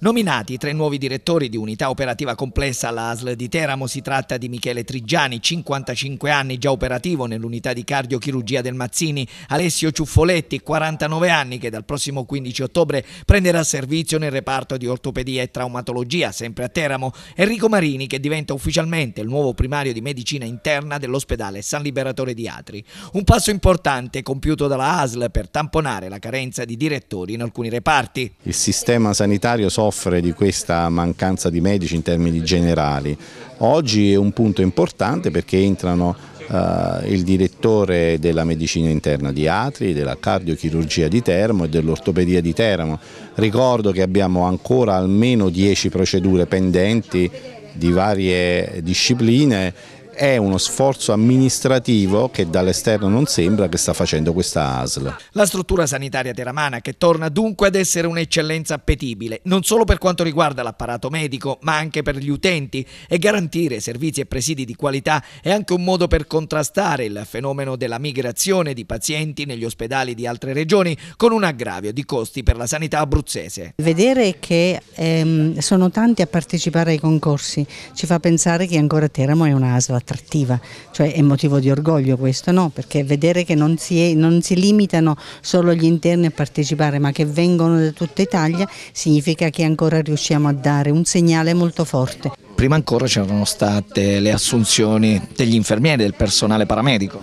Nominati tre nuovi direttori di unità operativa complessa alla ASL di Teramo, si tratta di Michele Trigiani, 55 anni, già operativo nell'unità di cardiochirurgia del Mazzini, Alessio Ciuffoletti, 49 anni, che dal prossimo 15 ottobre prenderà servizio nel reparto di ortopedia e traumatologia, sempre a Teramo, Enrico Marini, che diventa ufficialmente il nuovo primario di medicina interna dell'ospedale San Liberatore di Atri. Un passo importante compiuto dalla ASL per tamponare la carenza di direttori in alcuni reparti. Il sistema sanitario soffre soffre di questa mancanza di medici in termini generali. Oggi è un punto importante perché entrano Uh, il direttore della medicina interna di Atri, della cardiochirurgia di Teramo e dell'ortopedia di Teramo. Ricordo che abbiamo ancora almeno 10 procedure pendenti di varie discipline è uno sforzo amministrativo che dall'esterno non sembra che sta facendo questa ASL. La struttura sanitaria teramana che torna dunque ad essere un'eccellenza appetibile, non solo per quanto riguarda l'apparato medico, ma anche per gli utenti e garantire servizi e presidi di qualità è anche un modo per contrastare il fenomeno della migrazione di pazienti negli ospedali di altre regioni con un aggravio di costi per la sanità abruzzese. Vedere che ehm, sono tanti a partecipare ai concorsi ci fa pensare che ancora Teramo è un'ASL attrattiva, cioè è motivo di orgoglio questo, no? Perché vedere che non si, è, non si limitano solo gli interni a partecipare, ma che vengono da tutta Italia, significa che ancora riusciamo a dare un segnale molto forte prima ancora c'erano state le assunzioni degli infermieri, del personale paramedico.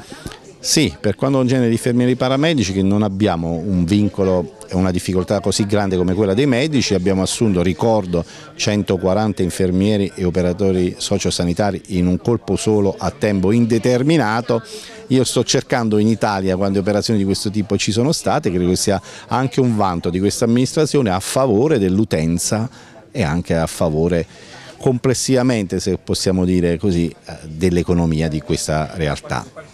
Sì, per quanto concerne gli infermieri paramedici che non abbiamo un vincolo e una difficoltà così grande come quella dei medici, abbiamo assunto, ricordo, 140 infermieri e operatori sociosanitari in un colpo solo a tempo indeterminato. Io sto cercando in Italia quando operazioni di questo tipo ci sono state, credo che sia anche un vanto di questa amministrazione a favore dell'utenza e anche a favore complessivamente, se possiamo dire così, eh, dell'economia di questa realtà.